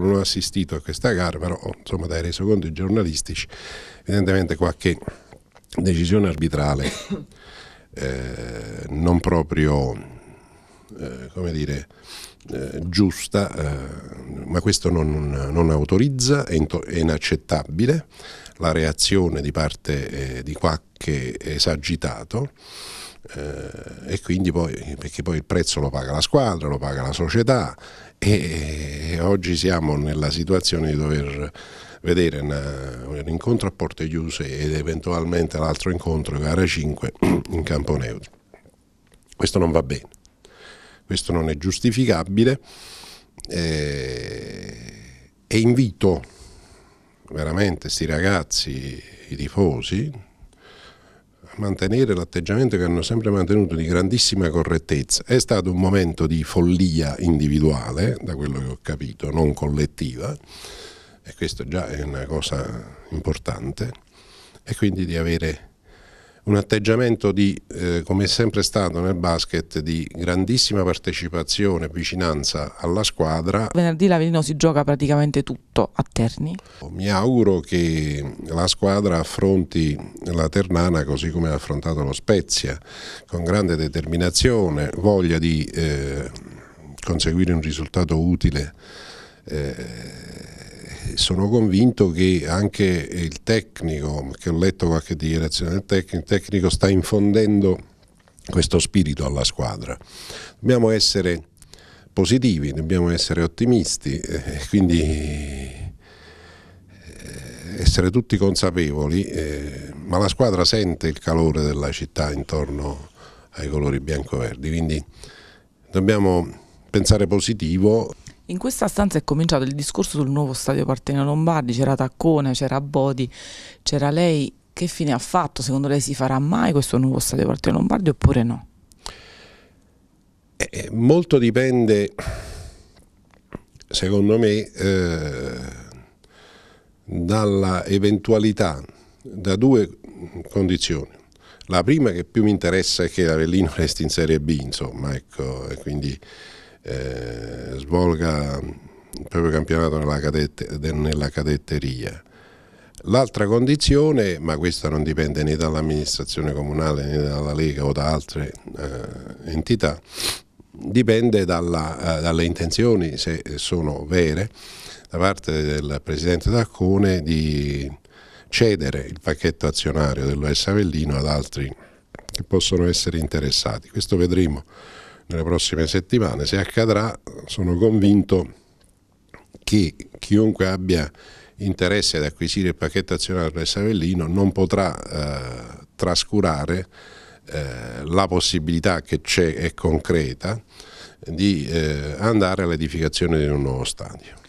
non ho assistito a questa gara, però oh, insomma dai resoconti giornalistici, evidentemente qualche decisione arbitrale eh, non proprio, eh, come dire, eh, giusta, eh, ma questo non, non autorizza, è, è, inaccettabile la reazione di parte eh, di qualche esagitato. Eh, e quindi poi, perché poi il prezzo lo paga la squadra, lo paga la società e, e oggi siamo nella situazione di dover vedere una, un incontro a porte chiuse ed eventualmente l'altro incontro gara 5 in campo neutro. Questo non va bene, questo non è giustificabile eh, e invito veramente questi ragazzi, i tifosi, mantenere l'atteggiamento che hanno sempre mantenuto di grandissima correttezza. È stato un momento di follia individuale, da quello che ho capito, non collettiva, e questo già è una cosa importante, e quindi di avere un atteggiamento di, eh, come è sempre stato nel basket, di grandissima partecipazione, vicinanza alla squadra. Venerdì l'Avellino si gioca praticamente tutto a Terni. Mi auguro che la squadra affronti la Ternana così come ha affrontato lo Spezia, con grande determinazione, voglia di eh, conseguire un risultato utile. Eh, sono convinto che anche il tecnico, che ho letto qualche dichiarazione del tecnico, il tecnico sta infondendo questo spirito alla squadra. Dobbiamo essere positivi, dobbiamo essere ottimisti, eh, quindi eh, essere tutti consapevoli, eh, ma la squadra sente il calore della città intorno ai colori bianco-verdi, quindi dobbiamo pensare positivo. In questa stanza è cominciato il discorso sul nuovo stadio Partenio Lombardi, c'era Taccone, c'era Bodi, c'era lei. Che fine ha fatto? Secondo lei si farà mai questo nuovo stadio Partenio Lombardi oppure no? Eh, eh, molto dipende, secondo me, eh, dalla eventualità, da due condizioni. La prima che più mi interessa è che Avellino resti in Serie B, insomma, ecco, e quindi eh, svolga il proprio campionato nella, cadette, nella cadetteria. L'altra condizione, ma questa non dipende né dall'amministrazione comunale né dalla Lega o da altre eh, entità, dipende dalla, eh, dalle intenzioni, se sono vere, da parte del Presidente D'Accone di cedere il pacchetto azionario dell'US Avellino ad altri che possono essere interessati. Questo vedremo nelle prossime settimane, se accadrà sono convinto che chiunque abbia interesse ad acquisire il pacchetto azionario del Savellino non potrà eh, trascurare eh, la possibilità che c'è e concreta di eh, andare all'edificazione di un nuovo stadio.